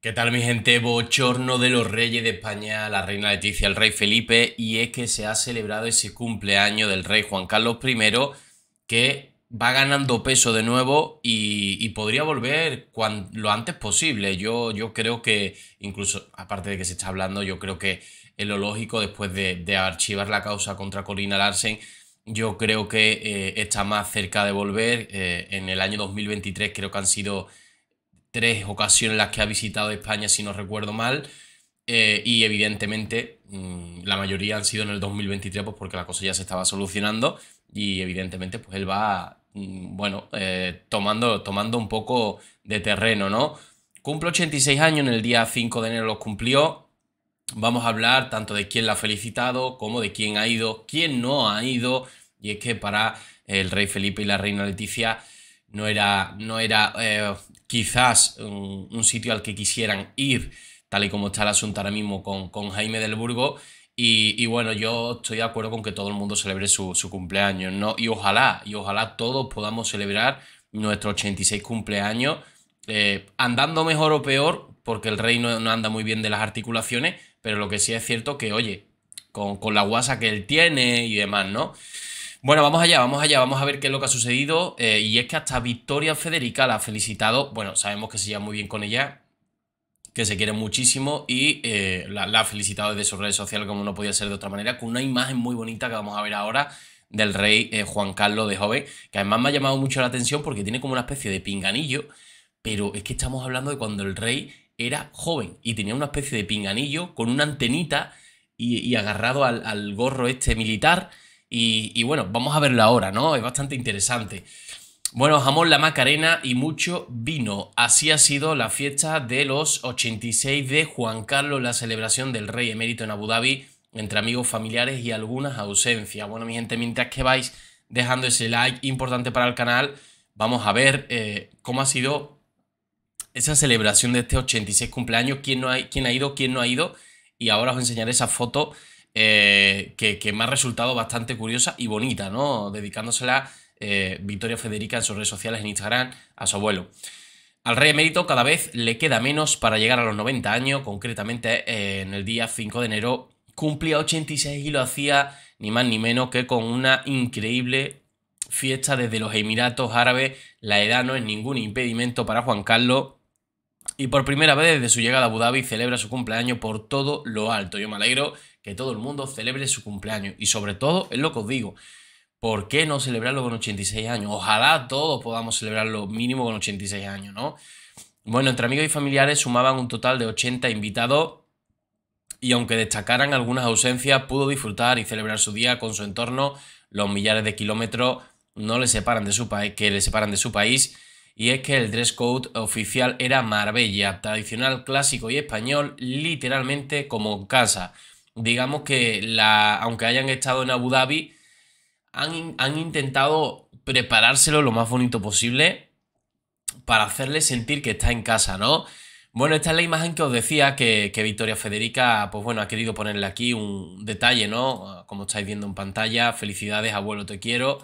¿Qué tal mi gente? Bochorno de los reyes de España, la reina Leticia, el rey Felipe, y es que se ha celebrado ese cumpleaños del rey Juan Carlos I, que va ganando peso de nuevo y, podría volver lo antes posible. Yo, yo creo que, incluso, aparte de que se está hablando, yo creo que es lo lógico, después de, archivar la causa contra Corina Larsen, yo creo que eh, está más cerca de volver. Eh, en el año 2023 creo que han sido tres ocasiones las que ha visitado España, si no recuerdo mal. Eh, y evidentemente mm, la mayoría han sido en el 2023 pues porque la cosa ya se estaba solucionando y evidentemente pues él va, mm, bueno, eh, tomando, tomando un poco de terreno, ¿no? Cumple 86 años, en el día 5 de enero los cumplió. Vamos a hablar tanto de quién la ha felicitado como de quién ha ido, quién no ha ido. Y es que para el rey Felipe y la reina Leticia no era, no era eh, quizás un, sitio al que quisieran ir, tal y como está el asunto ahora mismo con, con Jaime del Burgo. Y, bueno, yo estoy de acuerdo con que todo el mundo celebre su, cumpleaños, ¿no? Y ojalá, y ojalá todos podamos celebrar nuestro 86 cumpleaños, eh, andando mejor o peor, porque el rey no, anda muy bien de las articulaciones, pero lo que sí es cierto que, oye, con, con la guasa que él tiene y demás, ¿no? Bueno, vamos allá, vamos allá, vamos a ver qué es lo que ha sucedido. Eh, y es que hasta Victoria Federica la ha felicitado. Bueno, sabemos que se lleva muy bien con ella, que se quiere muchísimo y eh, la, ha felicitado desde sus redes sociales como no podía ser de otra manera, con una imagen muy bonita que vamos a ver ahora del rey eh, Juan Carlos de Joven, que además me ha llamado mucho la atención porque tiene como una especie de pinganillo, pero es que estamos hablando de cuando el rey era joven y tenía una especie de pinganillo con una antenita y, agarrado al, al gorro este militar. Y, bueno, vamos a verlo ahora, ¿no? Es bastante interesante. Bueno, jamón, la Macarena y mucho vino. Así ha sido la fiesta de los 86 de Juan Carlos, la celebración del rey emérito en Abu Dhabi, entre amigos, familiares y algunas ausencias. Bueno, mi gente, mientras que vais dejando ese like importante para el canal, vamos a ver eh, cómo ha sido esa celebración de este 86 cumpleaños, quién, no ha, quién ha ido, quién no ha ido, y ahora os enseñaré esa foto eh, que, me ha resultado bastante curiosa y bonita, ¿no? Dedicándosela eh, Victoria Federica en sus redes sociales, en Instagram, a su abuelo. Al rey emérito cada vez le queda menos para llegar a los 90 años, concretamente eh, en el día 5 de enero cumplía 86 y lo hacía ni más ni menos que con una increíble fiesta desde los Emiratos Árabes. La edad no es ningún impedimento para Juan Carlos y por primera vez desde su llegada a Abu Dhabi celebra su cumpleaños por todo lo alto. Yo me alegro que todo el mundo celebre su cumpleaños. Y sobre todo, es lo que os digo, ¿por qué no celebrarlo con 86 años? Ojalá todos podamos celebrarlo mínimo con 86 años, ¿no? Bueno, entre amigos y familiares sumaban un total de 80 invitados y aunque destacaran algunas ausencias, pudo disfrutar y celebrar su día con su entorno. Los millares de kilómetros no le separan de su país, que le separan de su país y es que el dress code oficial era Marbella, tradicional, clásico y español, literalmente como casa digamos que la, aunque hayan estado en Abu Dhabi, han, intentado preparárselo lo más bonito posible para hacerle sentir que está en casa, ¿no? Bueno, esta es la imagen que os decía que, Victoria Federica, pues bueno, ha querido ponerle aquí un detalle, ¿no? Como estáis viendo en pantalla, felicidades, abuelo, te quiero,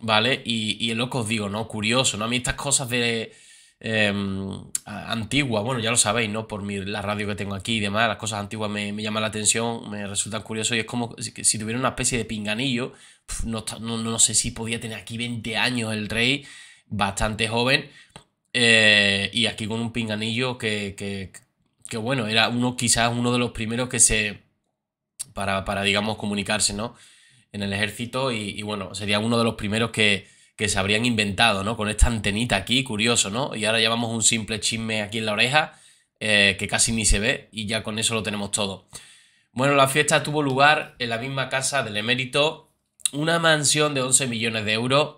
¿vale? Y, y loco lo os digo, ¿no? Curioso, ¿no? A mí estas cosas de, Em, antigua, bueno, ya lo sabéis, ¿no? Por la radio que tengo aquí y demás, las cosas antiguas me, me llaman la atención, me resultan curioso y es como si tuviera una especie de pinganillo, no, sé si podía tener aquí 20 años el rey, bastante joven, eh, y aquí con un pinganillo que, que, bueno, era uno quizás uno de los primeros que se, para, para digamos, comunicarse, ¿no? En el ejército y bueno, sería uno de los primeros que que se habrían inventado, ¿no? Con esta antenita aquí, curioso, ¿no? Y ahora llevamos un simple chisme aquí en la oreja eh, que casi ni se ve y ya con eso lo tenemos todo. Bueno, la fiesta tuvo lugar en la misma casa del emérito, una mansión de 11 millones de euros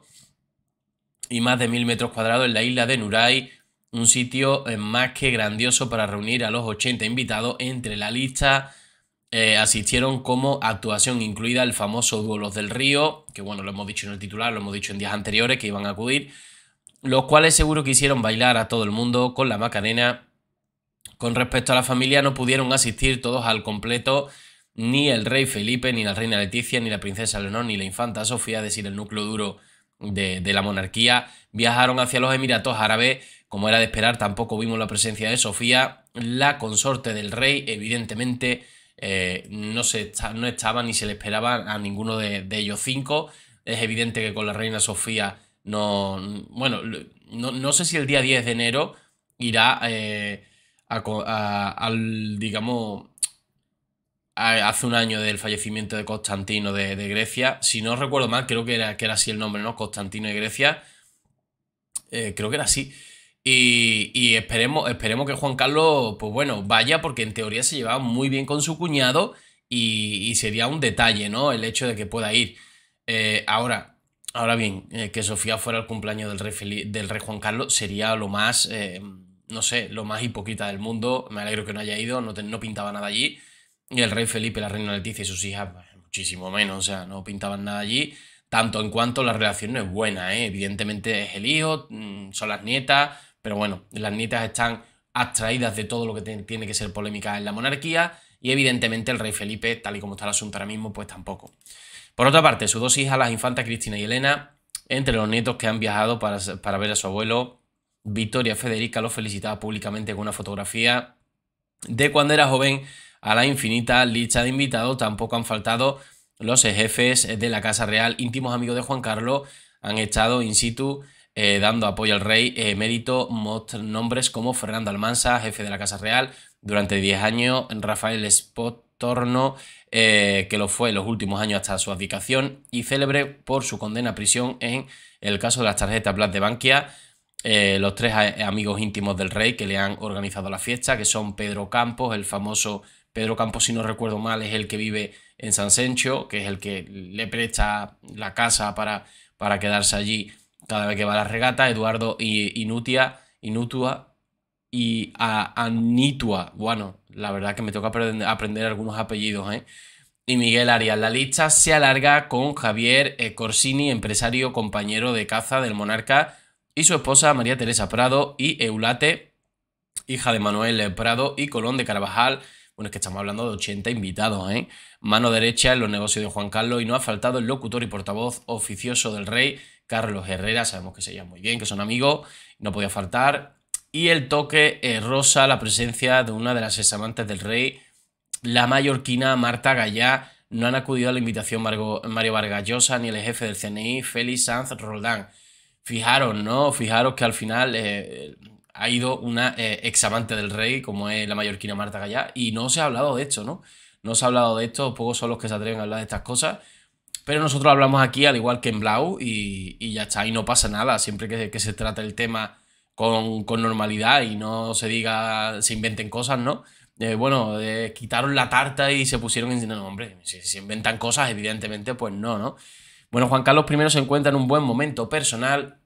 y más de mil metros cuadrados en la isla de Nuray, un sitio eh, más que grandioso para reunir a los 80 invitados entre la lista eh, asistieron como actuación, incluida el famoso Duelos del Río, que bueno, lo hemos dicho en el titular, lo hemos dicho en días anteriores que iban a acudir, los cuales seguro que bailar a todo el mundo con la Macarena. Con respecto a la familia, no pudieron asistir todos al completo, ni el rey Felipe, ni la reina Leticia, ni la princesa Leonor, ni la infanta Sofía, es decir, el núcleo duro de, de la monarquía, viajaron hacia los Emiratos Árabes. Como era de esperar, tampoco vimos la presencia de Sofía, la consorte del rey, evidentemente eh, no, se no estaba ni se le esperaba a ninguno de, ellos cinco. Es evidente que con la reina Sofía no... Bueno, no, sé si el día 10 de enero irá eh, al, digamos, hace un año del fallecimiento de Constantino de, Grecia. Si no recuerdo mal, creo que era, que era así el nombre, ¿no? Constantino de Grecia. Eh, creo que era así. Y, esperemos, esperemos que Juan Carlos, pues bueno, vaya, porque en teoría se llevaba muy bien con su cuñado y, sería un detalle, ¿no? El hecho de que pueda ir. Eh, ahora, ahora bien, eh, que Sofía fuera el cumpleaños del rey, del rey Juan Carlos sería lo más, eh, no sé, lo más hipócrita del mundo. Me alegro que no haya ido, no, no pintaba nada allí. Y el rey Felipe, la reina Leticia y sus hijas, pues, muchísimo menos, o sea, no pintaban nada allí. Tanto en cuanto la relación no es buena, evidentemente es el hijo, mm, son las nietas, pero bueno, las nietas están abstraídas de todo lo que tiene que ser polémica en la monarquía y evidentemente el rey Felipe, tal y como está el asunto ahora mismo, pues tampoco. Por otra parte, sus dos hijas, las infantas Cristina y Elena, entre los nietos que han viajado para, ver a su abuelo, Victoria Federica lo felicitaba públicamente con una fotografía de cuando era joven a la infinita lista de invitados. Tampoco han faltado los jefes de la Casa Real, íntimos amigos de Juan Carlos, han estado in situ eh, dando apoyo al rey mérito, nombres como Fernando Almansa, jefe de la Casa Real durante 10 años, Rafael Spottorno, eh, que lo fue en los últimos años hasta su abdicación, y célebre por su condena a prisión en el caso de las tarjetas Black de Bankia, eh, los tres amigos íntimos del rey que le han organizado la fiesta, que son Pedro Campos, el famoso Pedro Campos, si no recuerdo mal, es el que vive en San Sencho, que es el que le presta la casa para, para quedarse allí cada vez que va a la regata, Eduardo y Inutia, Inutua y Anitua. Bueno, la verdad que me toca aprender, algunos apellidos, ¿eh? Y Miguel Arias. La lista se alarga con Javier eh, Corsini, empresario, compañero de caza del monarca, y su esposa María Teresa Prado y Eulate, hija de Manuel Prado y Colón de Carvajal, bueno, es que estamos hablando de 80 invitados, ¿eh? Mano derecha en los negocios de Juan Carlos y no ha faltado el locutor y portavoz oficioso del rey, Carlos Herrera. Sabemos que se llama muy bien, que son amigos, no podía faltar. Y el toque eh, rosa, la presencia de una de las examantes del rey, la mallorquina Marta Gallá. No han acudido a la invitación Mario Vargas Llosa ni el jefe del CNI, Félix Sanz Roldán. Fijaros, ¿no? Fijaros que al final eh, ha ido una eh, examante del rey, como es la mallorquina Marta Gallá, y no se ha hablado de esto, ¿no? No se ha hablado de esto, pocos son los que se atreven a hablar de estas cosas, pero nosotros hablamos aquí al igual que en Blau y, ya está, y no pasa nada, siempre que, se trate el tema con, normalidad y no se diga, se inventen cosas, ¿no? Eh, bueno, eh, quitaron la tarta y se pusieron en... No, hombre, si se inventan cosas, evidentemente, pues no, ¿no? Bueno, Juan Carlos I se encuentra en un buen momento personal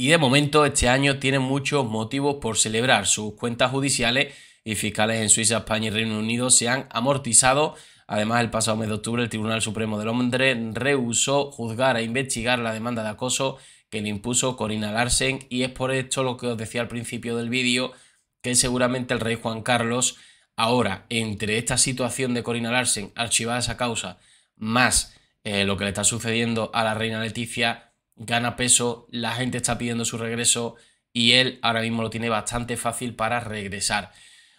y de momento este año tiene muchos motivos por celebrar. Sus cuentas judiciales y fiscales en Suiza, España y Reino Unido se han amortizado. Además, el pasado mes de octubre el Tribunal Supremo de Londres rehusó juzgar e investigar la demanda de acoso que le impuso Corina Larsen y es por esto lo que os decía al principio del vídeo que seguramente el rey Juan Carlos ahora entre esta situación de Corina Larsen archivada esa causa más eh, lo que le está sucediendo a la reina Leticia gana peso, la gente está pidiendo su regreso y él ahora mismo lo tiene bastante fácil para regresar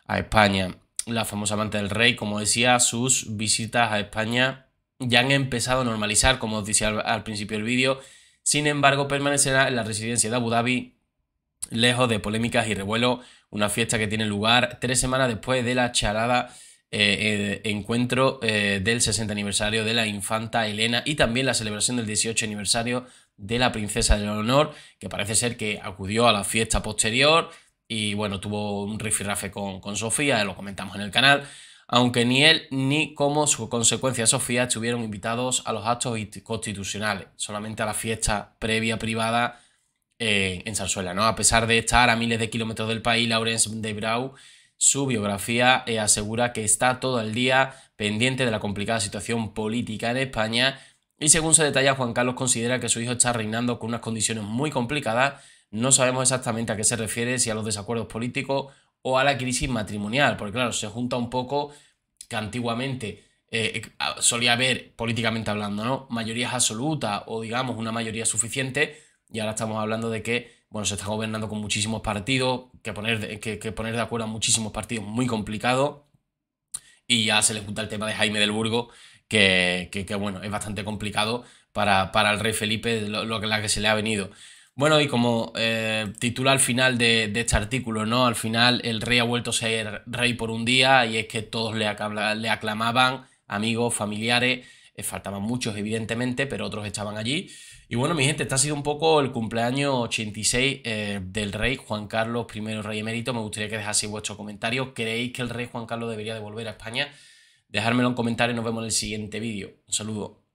a España. La famosa amante del rey, como decía, sus visitas a España ya han empezado a normalizar, como os decía al, principio del vídeo. Sin embargo, permanecerá en la residencia de Abu Dhabi, lejos de polémicas y revuelo, una fiesta que tiene lugar tres semanas después de la charada eh, eh, encuentro eh, del 60 aniversario de la infanta Elena y también la celebración del 18 aniversario de la princesa del honor, que parece ser que acudió a la fiesta posterior y bueno, tuvo un rifirrafe con, con Sofía, lo comentamos en el canal, aunque ni él ni como su consecuencia Sofía estuvieron invitados a los actos constitucionales, solamente a la fiesta previa privada eh, en Zarzuela. ¿no? A pesar de estar a miles de kilómetros del país, Laurence de Brau, su biografía eh, asegura que está todo el día pendiente de la complicada situación política en España y según se detalla, Juan Carlos considera que su hijo está reinando con unas condiciones muy complicadas. No sabemos exactamente a qué se refiere, si a los desacuerdos políticos o a la crisis matrimonial, porque claro, se junta un poco que antiguamente eh, eh, solía haber, políticamente hablando, ¿no? Mayorías absolutas o digamos una mayoría suficiente, y ahora estamos hablando de que, bueno, se está gobernando con muchísimos partidos, que poner de, poner de acuerdo a muchísimos partidos muy complicado, y ya se le junta el tema de Jaime del Burgo, que, bueno, es bastante complicado para, el rey Felipe lo, la que se le ha venido. Bueno, y como titular eh, titula al final de, este artículo, ¿no? Al final el rey ha vuelto a ser rey por un día y es que todos le, aclamaban, amigos, familiares, eh, faltaban muchos evidentemente, pero otros estaban allí. Y bueno, mi gente, este ha sido un poco el cumpleaños 86 eh, del rey Juan Carlos I, rey emérito. Me gustaría que dejaseis vuestro comentario, ¿Creéis que el rey Juan Carlos debería de volver a España? dejármelo en comentarios. Nos vemos en el siguiente vídeo. Un saludo.